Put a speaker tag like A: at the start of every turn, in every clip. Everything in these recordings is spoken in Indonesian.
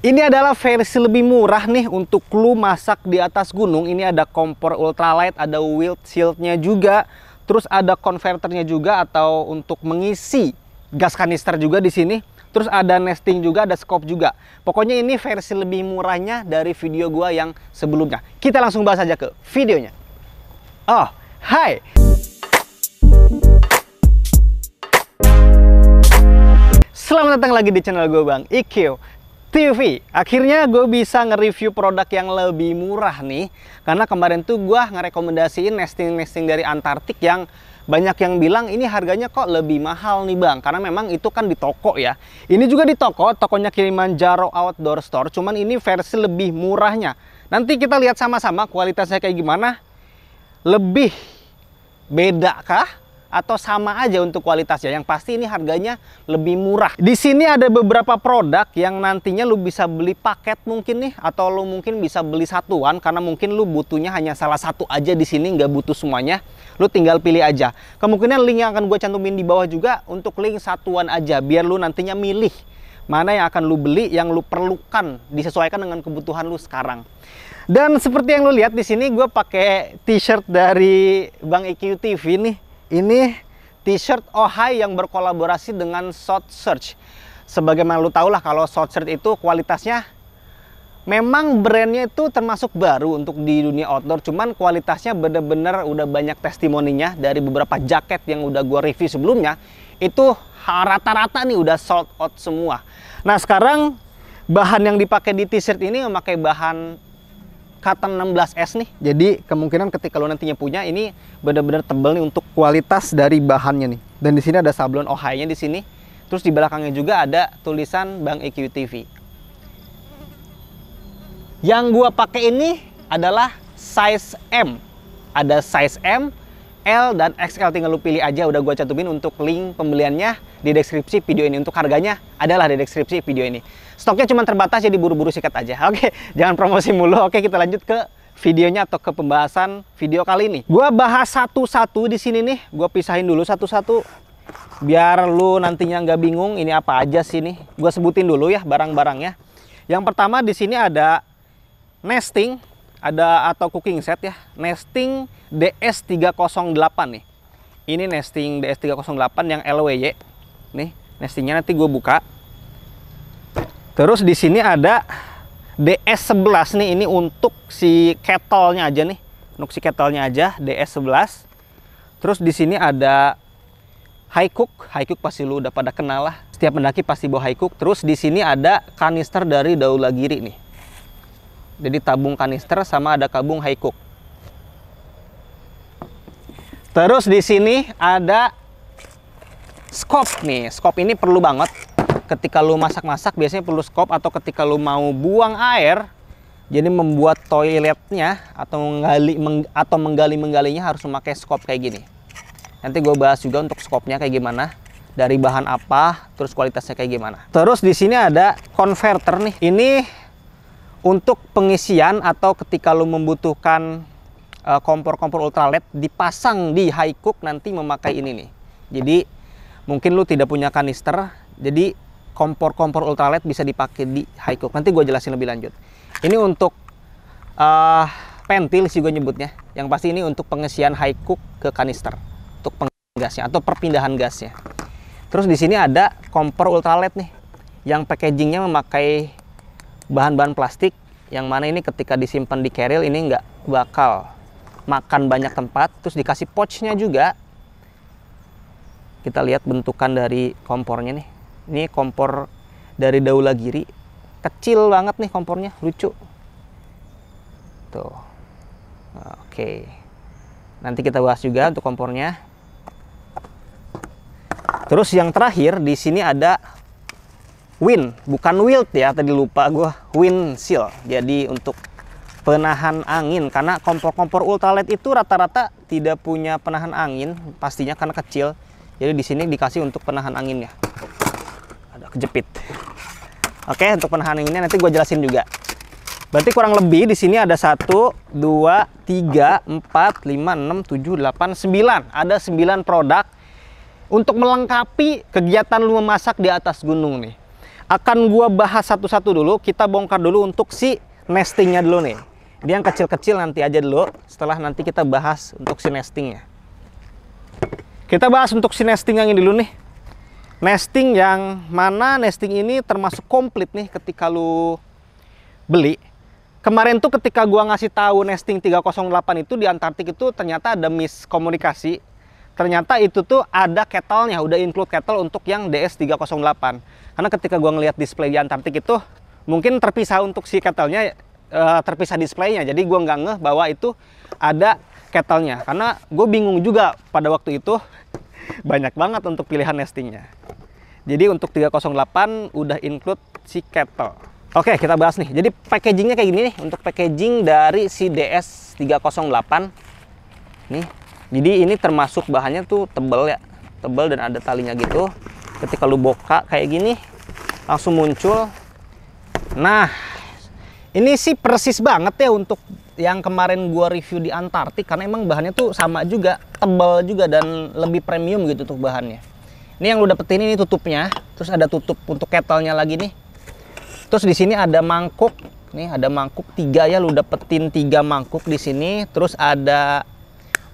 A: Ini adalah versi lebih murah nih untuk lu masak di atas gunung. Ini ada kompor ultralight, ada shield shieldnya juga. Terus ada konverternya juga atau untuk mengisi gas kanister juga di sini. Terus ada nesting juga, ada scope juga. Pokoknya ini versi lebih murahnya dari video gua yang sebelumnya. Kita langsung bahas aja ke videonya. Oh, hai. Selamat datang lagi di channel gue Bang Iq. TV. Akhirnya gue bisa nge-review produk yang lebih murah nih. Karena kemarin tuh gue ngerekomendasiin nesting-nesting dari Antartik yang banyak yang bilang ini harganya kok lebih mahal nih bang karena memang itu kan di toko ya ini juga di toko tokonya kiriman Jaro Outdoor Store cuman ini versi lebih murahnya nanti kita lihat sama-sama kualitasnya kayak gimana lebih beda kah atau sama aja untuk kualitas ya Yang pasti ini harganya lebih murah. Di sini ada beberapa produk yang nantinya lu bisa beli paket mungkin nih atau lu mungkin bisa beli satuan karena mungkin lu butuhnya hanya salah satu aja di sini nggak butuh semuanya. Lu tinggal pilih aja. Kemungkinan link yang akan gue cantumin di bawah juga untuk link satuan aja biar lu nantinya milih mana yang akan lu beli yang lu perlukan disesuaikan dengan kebutuhan lu sekarang. Dan seperti yang lu lihat di sini gue pakai t-shirt dari Bang EQ TV nih ini t-shirt Ohai yang berkolaborasi dengan Short Search. Sebagaimana lu tau lah, kalau Short Search itu kualitasnya memang brandnya itu termasuk baru untuk di dunia outdoor cuman kualitasnya bener-bener udah banyak testimoninya dari beberapa jaket yang udah gue review sebelumnya itu rata-rata nih udah sold out semua nah sekarang bahan yang dipakai di t-shirt ini memakai bahan Cotton 16S nih. Jadi kemungkinan ketika lo nantinya punya ini benar-benar tebel nih untuk kualitas dari bahannya nih. Dan di sini ada sablon Ohio-nya di sini. Terus di belakangnya juga ada tulisan Bank EQ TV. Yang gua pakai ini adalah size M. Ada size M, L dan XL tinggal lu pilih aja udah gua cantumin untuk link pembeliannya di deskripsi video ini untuk harganya adalah di deskripsi video ini stoknya cuma terbatas jadi buru-buru sikat aja oke jangan promosi mulu oke kita lanjut ke videonya atau ke pembahasan video kali ini gua bahas satu-satu di sini nih gua pisahin dulu satu-satu biar lu nantinya nggak bingung ini apa aja sih nih gua sebutin dulu ya barang-barangnya yang pertama di sini ada nesting ada atau cooking set ya nesting DS308 nih ini nesting DS308 yang LWY nih nestingnya nanti gue buka terus di sini ada DS11 nih ini untuk si kettle-nya aja nih untuk si kettle-nya aja DS11 terus di sini ada high cook. High cook pasti lu udah pada kenal lah. Setiap pendaki pasti bawa high cook. Terus di sini ada kanister dari Daulagiri nih. Jadi tabung kanister sama ada kabung high cook. Terus di sini ada skop nih. Skop ini perlu banget ketika lu masak-masak biasanya perlu skop atau ketika lu mau buang air jadi membuat toiletnya atau menggali meng, atau menggali menggalinya harus memakai skop kayak gini. Nanti gue bahas juga untuk skopnya kayak gimana, dari bahan apa, terus kualitasnya kayak gimana. Terus di sini ada converter nih. Ini untuk pengisian atau ketika lo membutuhkan eh, kompor-kompor ultralet dipasang di high cook nanti memakai ini nih. Jadi mungkin lo tidak punya kanister, jadi kompor-kompor ultralet bisa dipakai di high cook. Nanti gue jelasin lebih lanjut. Ini untuk uh, pentil sih gue nyebutnya. Yang pasti ini untuk pengisian high cook ke kanister untuk penggasnya atau perpindahan gasnya. Terus di sini ada kompor ultralet nih yang packagingnya memakai bahan-bahan plastik yang mana ini ketika disimpan di keril ini nggak bakal makan banyak tempat terus dikasih pouchnya juga kita lihat bentukan dari kompornya nih ini kompor dari giri kecil banget nih kompornya lucu tuh oke nanti kita bahas juga untuk kompornya terus yang terakhir di sini ada win bukan Wild ya tadi lupa gue win seal jadi untuk penahan angin karena kompor-kompor ultralight itu rata-rata tidak punya penahan angin pastinya karena kecil jadi di sini dikasih untuk penahan anginnya ada kejepit oke untuk penahan anginnya nanti gue jelasin juga berarti kurang lebih di sini ada satu dua tiga empat lima enam tujuh delapan sembilan ada sembilan produk untuk melengkapi kegiatan lu memasak di atas gunung nih akan gua bahas satu-satu dulu kita bongkar dulu untuk si nestingnya dulu nih dia yang kecil-kecil nanti aja dulu setelah nanti kita bahas untuk si nestingnya kita bahas untuk si nesting yang ini dulu nih nesting yang mana nesting ini termasuk komplit nih ketika lu beli kemarin tuh ketika gua ngasih tahu nesting 308 itu di Antartik itu ternyata ada miskomunikasi ternyata itu tuh ada ketelnya udah include kettle untuk yang DS 308 karena ketika gue ngelihat display di Antartik itu mungkin terpisah untuk si ketelnya uh, terpisah displaynya jadi gue nggak ngeh bahwa itu ada ketelnya karena gue bingung juga pada waktu itu banyak banget untuk pilihan nestingnya jadi untuk 308 udah include si kettle oke kita bahas nih jadi packagingnya kayak gini nih untuk packaging dari si DS 308 nih jadi ini termasuk bahannya tuh tebel ya tebel dan ada talinya gitu ketika lu boka kayak gini langsung muncul nah ini sih persis banget ya untuk yang kemarin gua review di Antartik karena emang bahannya tuh sama juga tebal juga dan lebih premium gitu tuh bahannya ini yang lu dapetin ini tutupnya terus ada tutup untuk ketelnya lagi nih terus di sini ada mangkuk nih ada mangkuk tiga ya lu dapetin tiga mangkuk di sini terus ada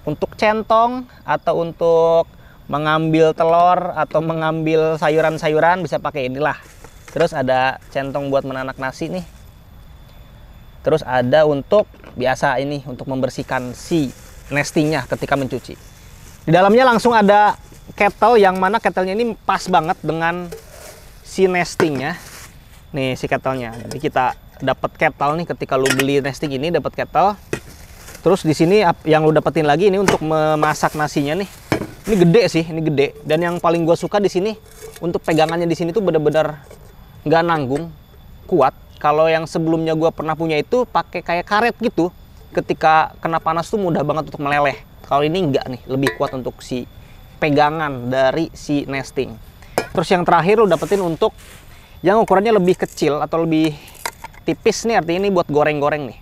A: untuk centong atau untuk mengambil telur atau mengambil sayuran-sayuran bisa pakai inilah terus ada centong buat menanak nasi nih terus ada untuk biasa ini untuk membersihkan si nestingnya ketika mencuci di dalamnya langsung ada kettle yang mana kettlenya ini pas banget dengan si nestingnya nih si kettlenya jadi kita dapat kettle nih ketika lu beli nesting ini dapat kettle terus di sini yang lu dapetin lagi ini untuk memasak nasinya nih ini gede sih ini gede dan yang paling gue suka di sini untuk pegangannya di sini tuh bener-bener nggak nanggung, kuat. Kalau yang sebelumnya gue pernah punya itu pakai kayak karet gitu, ketika kena panas tuh mudah banget untuk meleleh. Kalau ini enggak nih, lebih kuat untuk si pegangan dari si nesting. Terus yang terakhir lo dapetin untuk yang ukurannya lebih kecil atau lebih tipis nih, artinya ini buat goreng-goreng nih.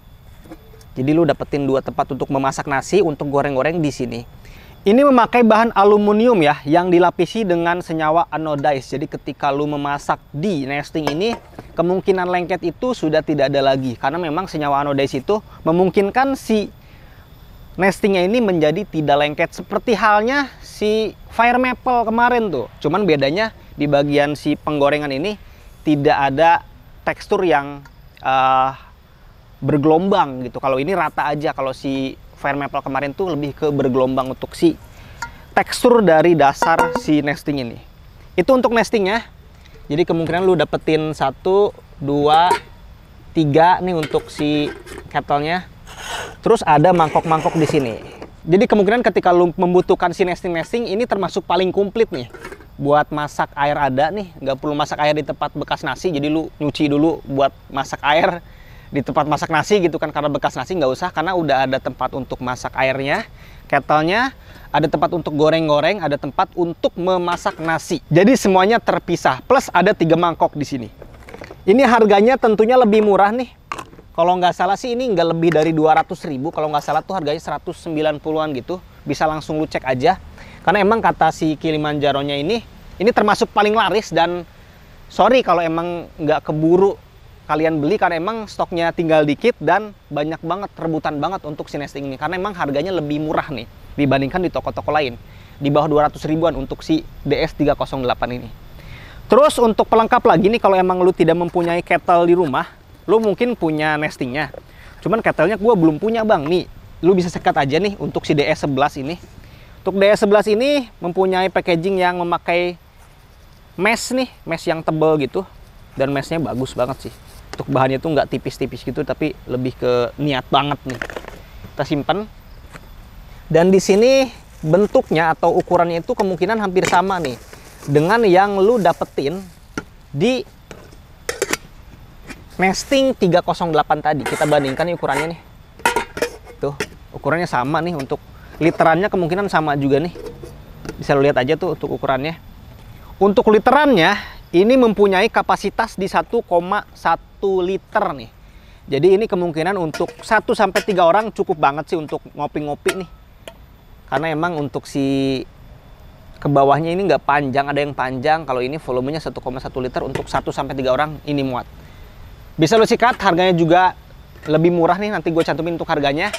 A: Jadi lu dapetin dua tempat untuk memasak nasi, untuk goreng-goreng di sini. Ini memakai bahan aluminium ya yang dilapisi dengan senyawa anodized. Jadi ketika lu memasak di nesting ini, kemungkinan lengket itu sudah tidak ada lagi karena memang senyawa anodized itu memungkinkan si nestingnya ini menjadi tidak lengket seperti halnya si fire maple kemarin tuh. Cuman bedanya di bagian si penggorengan ini tidak ada tekstur yang uh, bergelombang gitu. Kalau ini rata aja kalau si fire maple kemarin tuh lebih ke bergelombang untuk si tekstur dari dasar si nesting ini. Itu untuk nestingnya. Jadi kemungkinan lu dapetin satu, dua, tiga nih untuk si kettle-nya. Terus ada mangkok-mangkok di sini. Jadi kemungkinan ketika lu membutuhkan si nesting-nesting ini termasuk paling komplit nih buat masak air ada nih nggak perlu masak air di tempat bekas nasi jadi lu nyuci dulu buat masak air di tempat masak nasi gitu kan karena bekas nasi nggak usah karena udah ada tempat untuk masak airnya ketelnya ada tempat untuk goreng-goreng ada tempat untuk memasak nasi jadi semuanya terpisah plus ada tiga mangkok di sini ini harganya tentunya lebih murah nih kalau nggak salah sih ini nggak lebih dari 200 ribu kalau nggak salah tuh harganya 190-an gitu bisa langsung lu cek aja karena emang kata si nya ini ini termasuk paling laris dan sorry kalau emang nggak keburu kalian beli karena emang stoknya tinggal dikit dan banyak banget rebutan banget untuk si nesting ini karena emang harganya lebih murah nih dibandingkan di toko-toko lain di bawah 200 ribuan untuk si DS308 ini terus untuk pelengkap lagi nih kalau emang lu tidak mempunyai kettle di rumah lu mungkin punya nestingnya cuman kettlenya gue belum punya bang nih lu bisa sekat aja nih untuk si DS11 ini untuk DS11 ini mempunyai packaging yang memakai mesh nih mesh yang tebel gitu dan meshnya bagus banget sih untuk bahannya tuh nggak tipis-tipis gitu tapi lebih ke niat banget nih kita simpan dan di sini bentuknya atau ukurannya itu kemungkinan hampir sama nih dengan yang lu dapetin di nesting 308 tadi kita bandingkan nih ukurannya nih tuh ukurannya sama nih untuk literannya kemungkinan sama juga nih bisa lu lihat aja tuh untuk ukurannya untuk literannya ini mempunyai kapasitas di 1,1 liter nih. Jadi ini kemungkinan untuk 1 sampai 3 orang cukup banget sih untuk ngopi-ngopi nih. Karena emang untuk si ke bawahnya ini nggak panjang, ada yang panjang. Kalau ini volumenya 1,1 liter untuk 1 sampai 3 orang ini muat. Bisa lu sikat, harganya juga lebih murah nih nanti gue cantumin untuk harganya.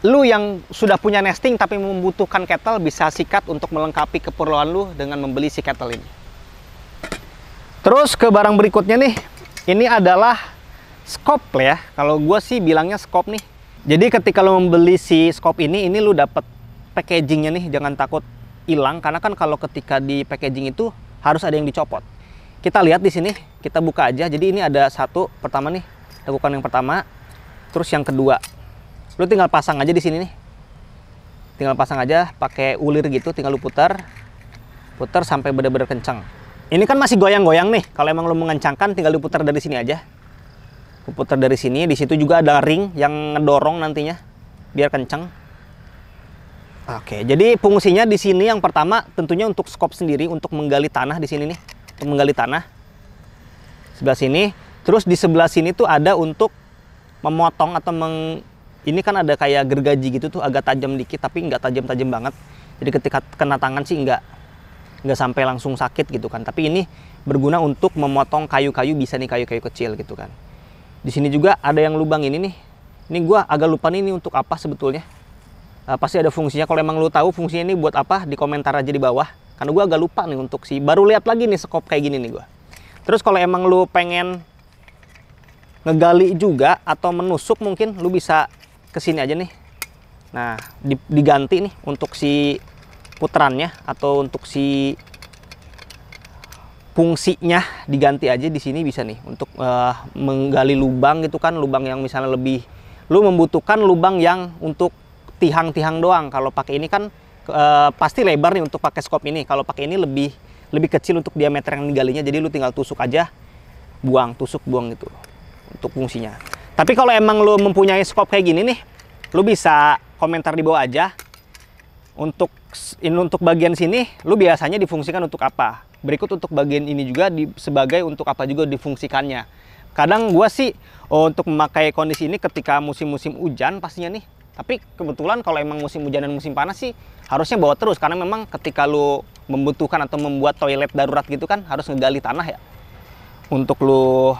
A: Lu yang sudah punya nesting tapi membutuhkan kettle bisa sikat untuk melengkapi keperluan lu dengan membeli si kettle ini. Terus ke barang berikutnya nih. Ini adalah scope ya. Kalau gue sih bilangnya scope nih. Jadi ketika lo membeli si scope ini, ini lo dapet packagingnya nih. Jangan takut hilang karena kan kalau ketika di packaging itu harus ada yang dicopot. Kita lihat di sini, kita buka aja. Jadi ini ada satu pertama nih, lakukan yang pertama, terus yang kedua. Lo tinggal pasang aja di sini nih. Tinggal pasang aja pakai ulir gitu, tinggal lo putar. Putar sampai benar-benar kencang. Ini kan masih goyang-goyang nih. Kalau emang lo mengencangkan, tinggal diputar dari sini aja. Putar dari sini. Di situ juga ada ring yang ngedorong nantinya, biar kencang. Oke, jadi fungsinya di sini yang pertama tentunya untuk skop sendiri, untuk menggali tanah di sini nih, untuk menggali tanah. Sebelah sini. Terus di sebelah sini tuh ada untuk memotong atau meng ini kan ada kayak gergaji gitu tuh agak tajam dikit tapi nggak tajam-tajam banget jadi ketika kena tangan sih nggak nggak sampai langsung sakit gitu kan tapi ini berguna untuk memotong kayu-kayu bisa nih kayu-kayu kecil gitu kan di sini juga ada yang lubang ini nih ini gue agak lupa nih ini untuk apa sebetulnya uh, pasti ada fungsinya kalau emang lu tahu fungsinya ini buat apa di komentar aja di bawah karena gue agak lupa nih untuk si baru lihat lagi nih skop kayak gini nih gue terus kalau emang lu pengen ngegali juga atau menusuk mungkin lu bisa kesini aja nih nah diganti nih untuk si puterannya atau untuk si fungsinya diganti aja di sini bisa nih untuk uh, menggali lubang gitu kan lubang yang misalnya lebih lu membutuhkan lubang yang untuk tihang-tihang doang kalau pakai ini kan uh, pasti lebar nih untuk pakai skop ini kalau pakai ini lebih lebih kecil untuk diameter yang digalinya jadi lu tinggal tusuk aja buang tusuk buang gitu untuk fungsinya tapi kalau emang lu mempunyai skop kayak gini nih lu bisa komentar di bawah aja untuk in, untuk bagian sini lu biasanya difungsikan untuk apa berikut untuk bagian ini juga di, sebagai untuk apa juga difungsikannya kadang gua sih oh, untuk memakai kondisi ini ketika musim-musim hujan pastinya nih tapi kebetulan kalau emang musim hujan dan musim panas sih harusnya bawa terus karena memang ketika lu membutuhkan atau membuat toilet darurat gitu kan harus ngegali tanah ya untuk lu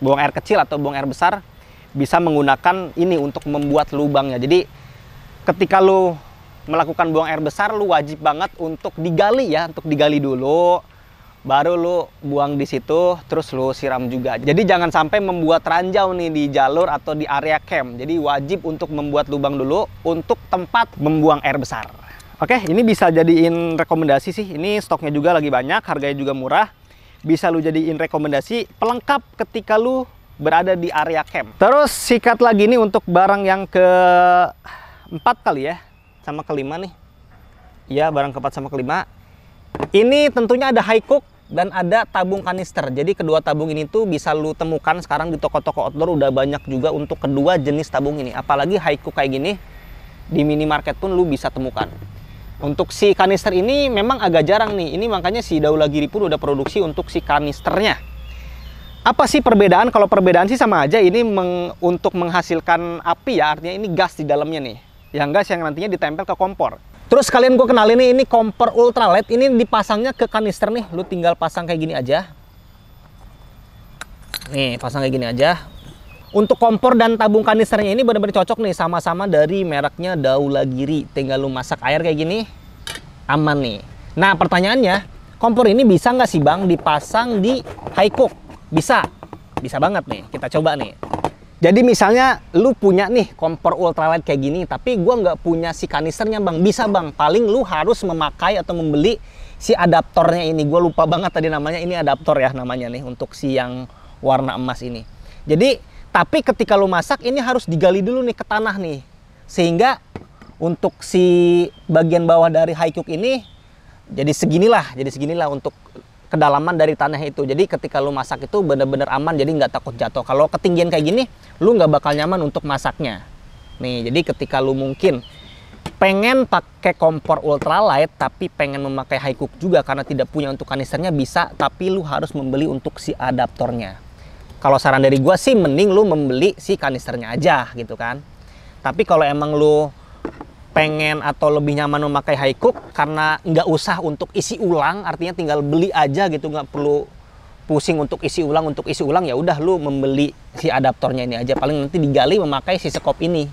A: buang air kecil atau buang air besar bisa menggunakan ini untuk membuat lubangnya jadi ketika lu melakukan buang air besar lu wajib banget untuk digali ya, untuk digali dulu baru lu buang di situ terus lu siram juga. Jadi jangan sampai membuat ranjau nih di jalur atau di area camp. Jadi wajib untuk membuat lubang dulu untuk tempat membuang air besar. Oke, ini bisa jadiin rekomendasi sih. Ini stoknya juga lagi banyak, harganya juga murah. Bisa lu jadiin rekomendasi pelengkap ketika lu berada di area camp. Terus sikat lagi nih untuk barang yang ke empat kali ya sama kelima nih. Ya, barang keempat sama kelima. Ini tentunya ada high cook dan ada tabung kanister. Jadi kedua tabung ini tuh bisa lu temukan sekarang di toko-toko outdoor udah banyak juga untuk kedua jenis tabung ini. Apalagi haikuk kayak gini di minimarket pun lu bisa temukan. Untuk si kanister ini memang agak jarang nih. Ini makanya si Daula Giri pun udah produksi untuk si kanisternya. Apa sih perbedaan? Kalau perbedaan sih sama aja ini meng, untuk menghasilkan api ya, artinya ini gas di dalamnya nih yang gas yang nantinya ditempel ke kompor. Terus kalian gue kenalin nih, ini kompor ultralight, ini dipasangnya ke kanister nih, lu tinggal pasang kayak gini aja. Nih, pasang kayak gini aja. Untuk kompor dan tabung kanisternya ini benar-benar cocok nih, sama-sama dari mereknya Giri. Tinggal lu masak air kayak gini, aman nih. Nah, pertanyaannya, kompor ini bisa nggak sih bang dipasang di high cook? Bisa, bisa banget nih, kita coba nih. Jadi misalnya lu punya nih kompor ultralight kayak gini, tapi gua nggak punya si kanisternya bang. Bisa bang, paling lu harus memakai atau membeli si adaptornya ini. Gua lupa banget tadi namanya, ini adaptor ya namanya nih untuk si yang warna emas ini. Jadi, tapi ketika lu masak ini harus digali dulu nih ke tanah nih. Sehingga untuk si bagian bawah dari high cook ini jadi seginilah, jadi seginilah untuk kedalaman dari tanah itu. Jadi ketika lu masak itu benar-benar aman jadi nggak takut jatuh. Kalau ketinggian kayak gini, lu nggak bakal nyaman untuk masaknya. Nih, jadi ketika lu mungkin pengen pakai kompor ultralight tapi pengen memakai high cook juga karena tidak punya untuk kanisternya bisa tapi lu harus membeli untuk si adaptornya. Kalau saran dari gua sih mending lu membeli si kanisternya aja gitu kan. Tapi kalau emang lu pengen atau lebih nyaman memakai high karena nggak usah untuk isi ulang artinya tinggal beli aja gitu nggak perlu pusing untuk isi ulang untuk isi ulang ya udah lu membeli si adaptornya ini aja paling nanti digali memakai si sekop ini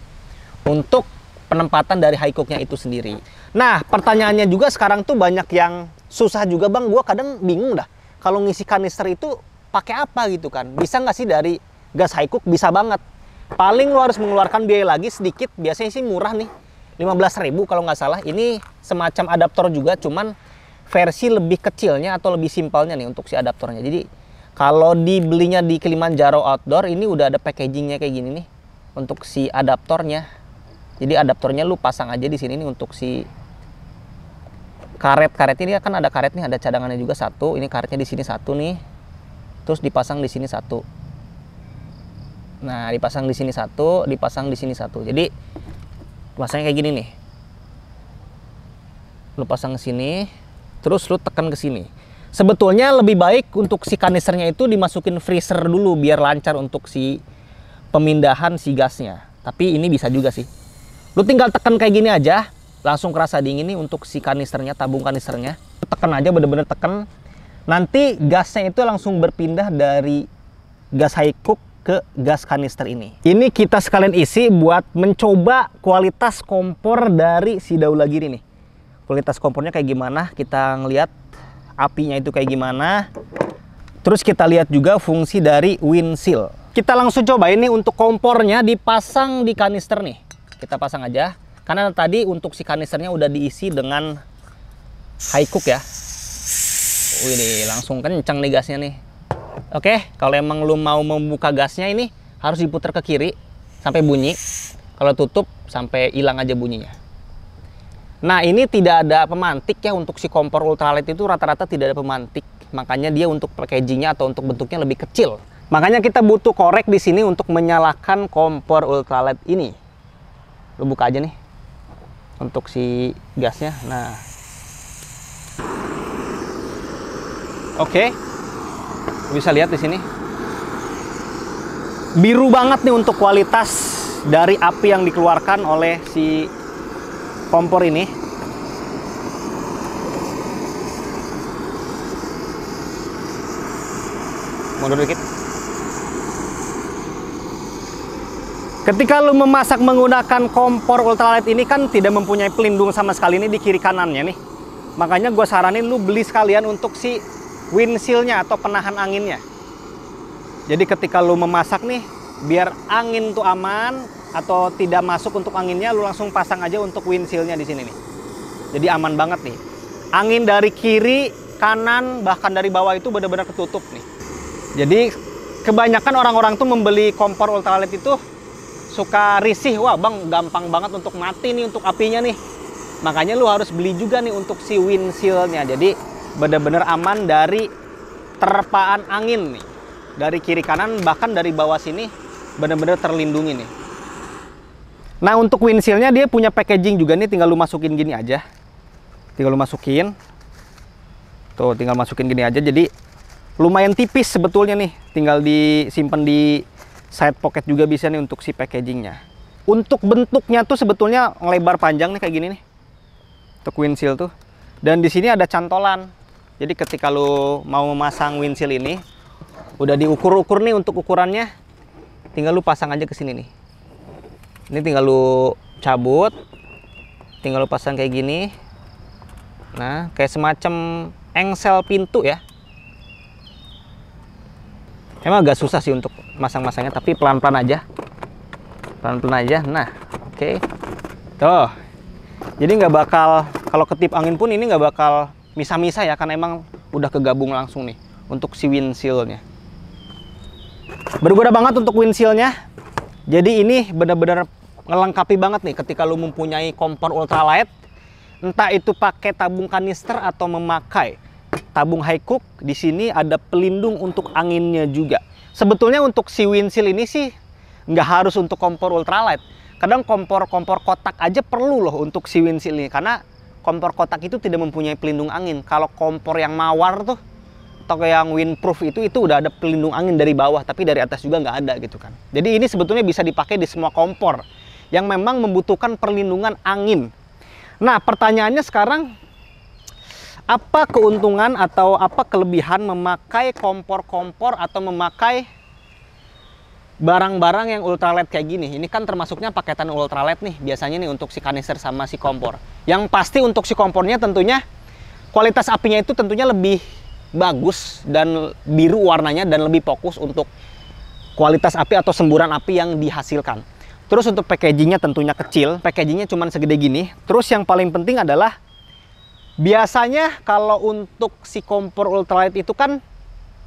A: untuk penempatan dari high itu sendiri nah pertanyaannya juga sekarang tuh banyak yang susah juga bang gua kadang bingung dah kalau ngisi kanister itu pakai apa gitu kan bisa nggak sih dari gas high bisa banget paling lu harus mengeluarkan biaya lagi sedikit biasanya sih murah nih 15.000 kalau nggak salah. Ini semacam adaptor juga cuman versi lebih kecilnya atau lebih simpelnya nih untuk si adaptornya. Jadi kalau dibelinya di Kilimanjaro Outdoor ini udah ada packagingnya kayak gini nih untuk si adaptornya. Jadi adaptornya lu pasang aja di sini nih untuk si karet-karet ini kan ada karet nih, ada cadangannya juga satu. Ini karetnya di sini satu nih. Terus dipasang di sini satu. Nah, dipasang di sini satu, dipasang di sini satu. Jadi Masanya kayak gini nih. Lu pasang ke sini, terus lu tekan ke sini. Sebetulnya lebih baik untuk si kanisternya itu dimasukin freezer dulu biar lancar untuk si pemindahan si gasnya. Tapi ini bisa juga sih. Lu tinggal tekan kayak gini aja, langsung kerasa dingin nih untuk si kanisternya, tabung kanisternya. Tekan aja bener-bener tekan. Nanti gasnya itu langsung berpindah dari gas high cook ke gas kanister ini. Ini kita sekalian isi buat mencoba kualitas kompor dari si Daula Giri nih. Kualitas kompornya kayak gimana, kita ngeliat apinya itu kayak gimana. Terus kita lihat juga fungsi dari windshield. Kita langsung coba ini untuk kompornya dipasang di kanister nih. Kita pasang aja. Karena tadi untuk si kanisternya udah diisi dengan high cook ya. Wih, langsung kenceng nih gasnya nih. Oke, okay? kalau emang lu mau membuka gasnya ini harus diputar ke kiri sampai bunyi. Kalau tutup sampai hilang aja bunyinya. Nah, ini tidak ada pemantik ya untuk si kompor ultralight itu rata-rata tidak ada pemantik. Makanya dia untuk packagingnya atau untuk bentuknya lebih kecil. Makanya kita butuh korek di sini untuk menyalakan kompor ultralight ini. Lu buka aja nih untuk si gasnya. Nah. Oke bisa lihat di sini biru banget nih untuk kualitas dari api yang dikeluarkan oleh si kompor ini mundur dikit ketika lu memasak menggunakan kompor ultralight ini kan tidak mempunyai pelindung sama sekali ini di kiri kanannya nih makanya gue saranin lu beli sekalian untuk si windshieldnya atau penahan anginnya. Jadi ketika lu memasak nih, biar angin tuh aman atau tidak masuk untuk anginnya, lu langsung pasang aja untuk windshieldnya di sini nih. Jadi aman banget nih. Angin dari kiri, kanan, bahkan dari bawah itu benar-benar ketutup nih. Jadi kebanyakan orang-orang tuh membeli kompor ultralight itu suka risih, wah bang gampang banget untuk mati nih untuk apinya nih. Makanya lu harus beli juga nih untuk si windshieldnya. Jadi benar-benar aman dari terpaan angin nih dari kiri kanan bahkan dari bawah sini benar-benar terlindungi nih nah untuk windshieldnya dia punya packaging juga nih tinggal lu masukin gini aja tinggal lu masukin tuh tinggal masukin gini aja jadi lumayan tipis sebetulnya nih tinggal disimpan di side pocket juga bisa nih untuk si packagingnya untuk bentuknya tuh sebetulnya lebar panjang nih kayak gini nih untuk windshield tuh dan di sini ada cantolan jadi ketika lu mau memasang windshield ini, udah diukur-ukur nih untuk ukurannya, tinggal lu pasang aja ke sini nih. Ini tinggal lu cabut, tinggal lu pasang kayak gini. Nah, kayak semacam engsel pintu ya. Emang agak susah sih untuk masang-masangnya, tapi pelan-pelan aja. Pelan-pelan aja. Nah, oke. Okay. Tuh. Jadi nggak bakal, kalau ketip angin pun ini nggak bakal Misa-misa ya, karena emang udah kegabung langsung nih untuk si windshieldnya. Berguna banget untuk windshieldnya. Jadi ini benar-benar ngelengkapi banget nih ketika lu mempunyai kompor ultralight. Entah itu pakai tabung kanister atau memakai tabung high cook. Di sini ada pelindung untuk anginnya juga. Sebetulnya untuk si windshield ini sih nggak harus untuk kompor ultralight. Kadang kompor-kompor kotak aja perlu loh untuk si windshield ini karena kompor kotak itu tidak mempunyai pelindung angin. Kalau kompor yang mawar tuh atau yang windproof itu itu udah ada pelindung angin dari bawah tapi dari atas juga nggak ada gitu kan. Jadi ini sebetulnya bisa dipakai di semua kompor yang memang membutuhkan perlindungan angin. Nah, pertanyaannya sekarang apa keuntungan atau apa kelebihan memakai kompor-kompor atau memakai barang-barang yang ultralight kayak gini, ini kan termasuknya paketan ultralight nih, biasanya nih untuk si kanister sama si kompor. Yang pasti untuk si kompornya tentunya kualitas apinya itu tentunya lebih bagus dan biru warnanya dan lebih fokus untuk kualitas api atau semburan api yang dihasilkan. Terus untuk packagingnya tentunya kecil, packagingnya cuma segede gini. Terus yang paling penting adalah biasanya kalau untuk si kompor ultralight itu kan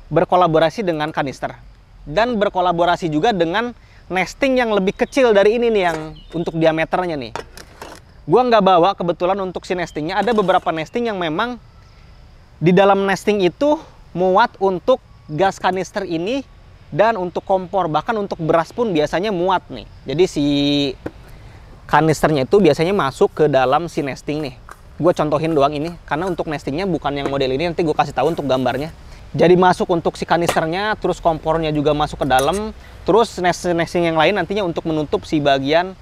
A: berkolaborasi dengan kanister dan berkolaborasi juga dengan nesting yang lebih kecil dari ini nih yang untuk diameternya nih gua nggak bawa kebetulan untuk si nestingnya ada beberapa nesting yang memang di dalam nesting itu muat untuk gas kanister ini dan untuk kompor bahkan untuk beras pun biasanya muat nih jadi si kanisternya itu biasanya masuk ke dalam si nesting nih gue contohin doang ini karena untuk nestingnya bukan yang model ini nanti gue kasih tahu untuk gambarnya jadi masuk untuk si kanisternya terus kompornya juga masuk ke dalam terus nesting-nesting yang lain nantinya untuk menutup si bagian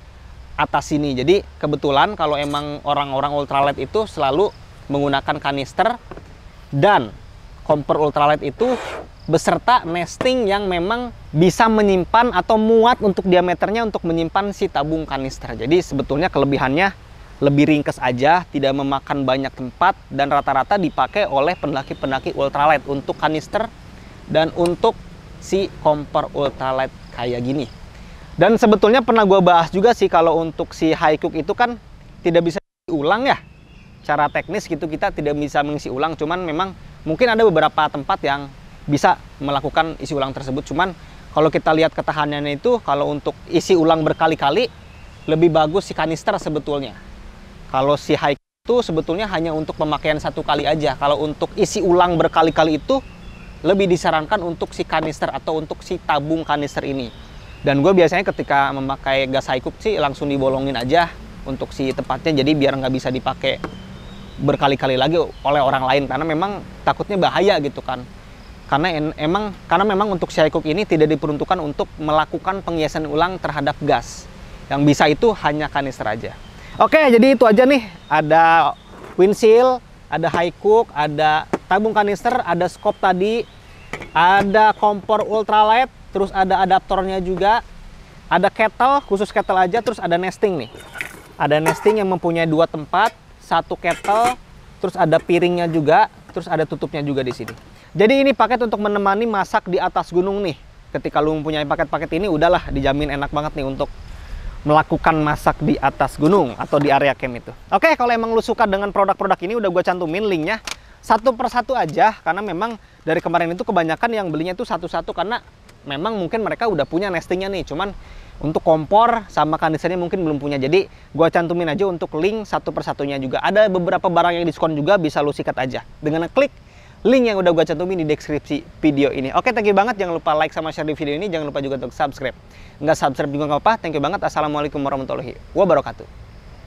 A: atas ini. jadi kebetulan kalau emang orang-orang ultralight itu selalu menggunakan kanister dan kompor ultralight itu beserta nesting yang memang bisa menyimpan atau muat untuk diameternya untuk menyimpan si tabung kanister jadi sebetulnya kelebihannya lebih ringkes aja, tidak memakan banyak tempat dan rata-rata dipakai oleh pendaki-pendaki ultralight untuk kanister dan untuk si kompor ultralight kayak gini. Dan sebetulnya pernah gue bahas juga sih kalau untuk si high cook itu kan tidak bisa diulang ya. Cara teknis gitu kita tidak bisa mengisi ulang, cuman memang mungkin ada beberapa tempat yang bisa melakukan isi ulang tersebut. Cuman kalau kita lihat ketahanannya itu kalau untuk isi ulang berkali-kali lebih bagus si kanister sebetulnya. Kalau si high itu sebetulnya hanya untuk pemakaian satu kali aja. Kalau untuk isi ulang berkali-kali itu lebih disarankan untuk si kanister atau untuk si tabung kanister ini. Dan gue biasanya ketika memakai gas high cook sih langsung dibolongin aja untuk si tempatnya jadi biar nggak bisa dipakai berkali-kali lagi oleh orang lain karena memang takutnya bahaya gitu kan karena en, emang karena memang untuk si cook ini tidak diperuntukkan untuk melakukan penghiasan ulang terhadap gas yang bisa itu hanya kanister aja Oke, jadi itu aja nih. Ada windshield, ada high cook, ada tabung kanister, ada scope tadi, ada kompor ultralight, terus ada adaptornya juga, ada kettle, khusus kettle aja, terus ada nesting nih. Ada nesting yang mempunyai dua tempat, satu kettle, terus ada piringnya juga, terus ada tutupnya juga di sini. Jadi ini paket untuk menemani masak di atas gunung nih. Ketika lu mempunyai paket-paket ini, udahlah dijamin enak banget nih untuk melakukan masak di atas gunung atau di area camp itu. Oke, kalau emang lu suka dengan produk-produk ini udah gue cantumin linknya satu persatu aja karena memang dari kemarin itu kebanyakan yang belinya itu satu-satu karena memang mungkin mereka udah punya nestingnya nih cuman untuk kompor sama kandisernya mungkin belum punya jadi gua cantumin aja untuk link satu persatunya juga ada beberapa barang yang diskon juga bisa lu sikat aja dengan klik link yang udah gue cantumin di deskripsi video ini. Oke, thank you banget. Jangan lupa like sama share di video ini. Jangan lupa juga untuk subscribe. Nggak subscribe juga nggak apa-apa. Thank you banget. Assalamualaikum warahmatullahi wabarakatuh.